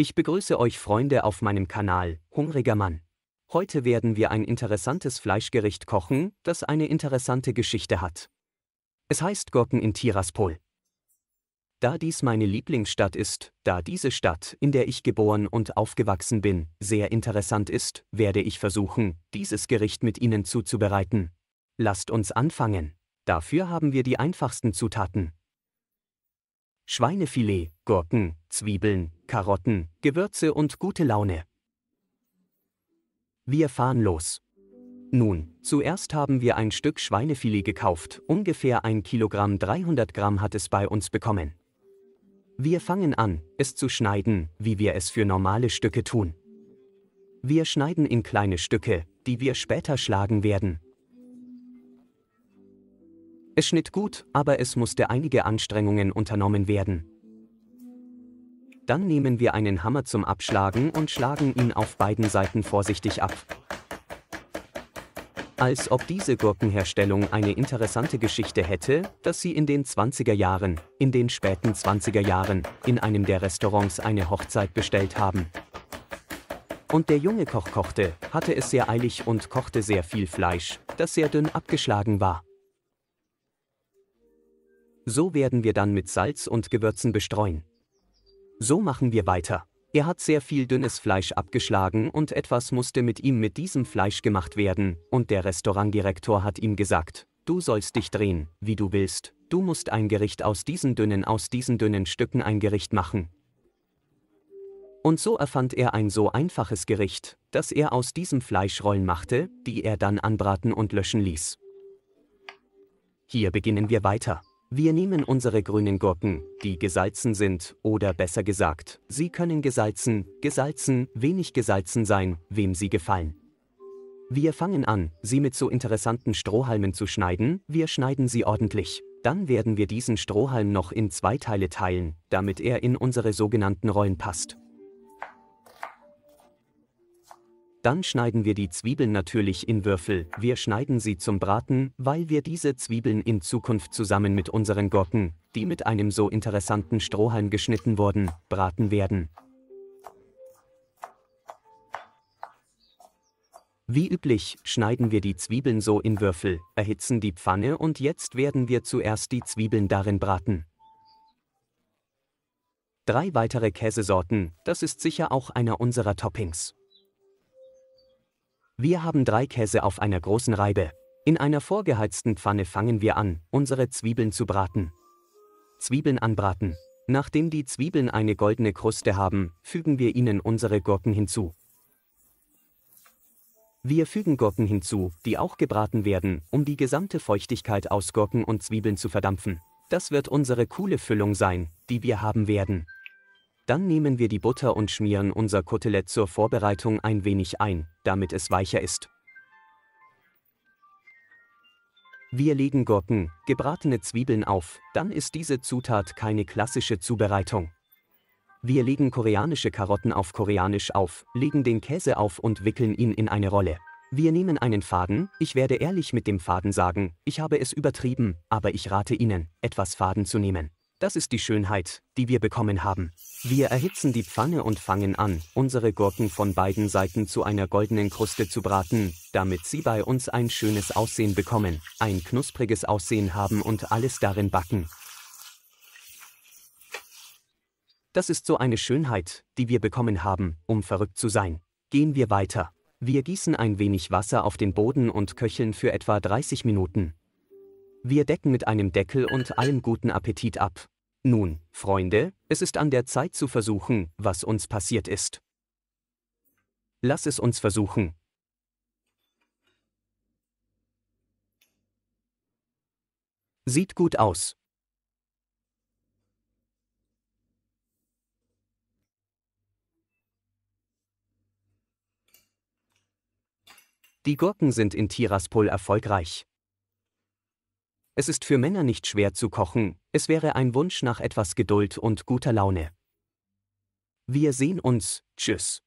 Ich begrüße euch Freunde auf meinem Kanal, Hungriger Mann. Heute werden wir ein interessantes Fleischgericht kochen, das eine interessante Geschichte hat. Es heißt Gurken in Tiraspol. Da dies meine Lieblingsstadt ist, da diese Stadt, in der ich geboren und aufgewachsen bin, sehr interessant ist, werde ich versuchen, dieses Gericht mit Ihnen zuzubereiten. Lasst uns anfangen. Dafür haben wir die einfachsten Zutaten. Schweinefilet, Gurken, Zwiebeln, Karotten, Gewürze und gute Laune. Wir fahren los. Nun, zuerst haben wir ein Stück Schweinefilet gekauft, ungefähr 1 Kilogramm 300 Gramm hat es bei uns bekommen. Wir fangen an, es zu schneiden, wie wir es für normale Stücke tun. Wir schneiden in kleine Stücke, die wir später schlagen werden. Es schnitt gut, aber es musste einige Anstrengungen unternommen werden. Dann nehmen wir einen Hammer zum Abschlagen und schlagen ihn auf beiden Seiten vorsichtig ab. Als ob diese Gurkenherstellung eine interessante Geschichte hätte, dass sie in den 20er Jahren, in den späten 20er Jahren, in einem der Restaurants eine Hochzeit bestellt haben. Und der junge Koch kochte, hatte es sehr eilig und kochte sehr viel Fleisch, das sehr dünn abgeschlagen war. So werden wir dann mit Salz und Gewürzen bestreuen. So machen wir weiter. Er hat sehr viel dünnes Fleisch abgeschlagen und etwas musste mit ihm mit diesem Fleisch gemacht werden, und der Restaurantdirektor hat ihm gesagt, du sollst dich drehen, wie du willst, du musst ein Gericht aus diesen dünnen, aus diesen dünnen Stücken ein Gericht machen. Und so erfand er ein so einfaches Gericht, dass er aus diesem Fleisch Rollen machte, die er dann anbraten und löschen ließ. Hier beginnen wir weiter. Wir nehmen unsere grünen Gurken, die gesalzen sind, oder besser gesagt, sie können gesalzen, gesalzen, wenig gesalzen sein, wem sie gefallen. Wir fangen an, sie mit so interessanten Strohhalmen zu schneiden, wir schneiden sie ordentlich. Dann werden wir diesen Strohhalm noch in zwei Teile teilen, damit er in unsere sogenannten Rollen passt. Dann schneiden wir die Zwiebeln natürlich in Würfel. Wir schneiden sie zum Braten, weil wir diese Zwiebeln in Zukunft zusammen mit unseren Gurken, die mit einem so interessanten Strohhalm geschnitten wurden, braten werden. Wie üblich schneiden wir die Zwiebeln so in Würfel, erhitzen die Pfanne und jetzt werden wir zuerst die Zwiebeln darin braten. Drei weitere Käsesorten, das ist sicher auch einer unserer Toppings. Wir haben drei Käse auf einer großen Reibe. In einer vorgeheizten Pfanne fangen wir an, unsere Zwiebeln zu braten. Zwiebeln anbraten. Nachdem die Zwiebeln eine goldene Kruste haben, fügen wir ihnen unsere Gurken hinzu. Wir fügen Gurken hinzu, die auch gebraten werden, um die gesamte Feuchtigkeit aus Gurken und Zwiebeln zu verdampfen. Das wird unsere coole Füllung sein, die wir haben werden. Dann nehmen wir die Butter und schmieren unser Kotelett zur Vorbereitung ein wenig ein, damit es weicher ist. Wir legen Gurken, gebratene Zwiebeln auf, dann ist diese Zutat keine klassische Zubereitung. Wir legen koreanische Karotten auf koreanisch auf, legen den Käse auf und wickeln ihn in eine Rolle. Wir nehmen einen Faden, ich werde ehrlich mit dem Faden sagen, ich habe es übertrieben, aber ich rate Ihnen, etwas Faden zu nehmen. Das ist die Schönheit, die wir bekommen haben. Wir erhitzen die Pfanne und fangen an, unsere Gurken von beiden Seiten zu einer goldenen Kruste zu braten, damit sie bei uns ein schönes Aussehen bekommen, ein knuspriges Aussehen haben und alles darin backen. Das ist so eine Schönheit, die wir bekommen haben, um verrückt zu sein. Gehen wir weiter. Wir gießen ein wenig Wasser auf den Boden und köcheln für etwa 30 Minuten. Wir decken mit einem Deckel und allem guten Appetit ab. Nun, Freunde, es ist an der Zeit zu versuchen, was uns passiert ist. Lass es uns versuchen. Sieht gut aus. Die Gurken sind in Tiraspol erfolgreich. Es ist für Männer nicht schwer zu kochen, es wäre ein Wunsch nach etwas Geduld und guter Laune. Wir sehen uns, tschüss.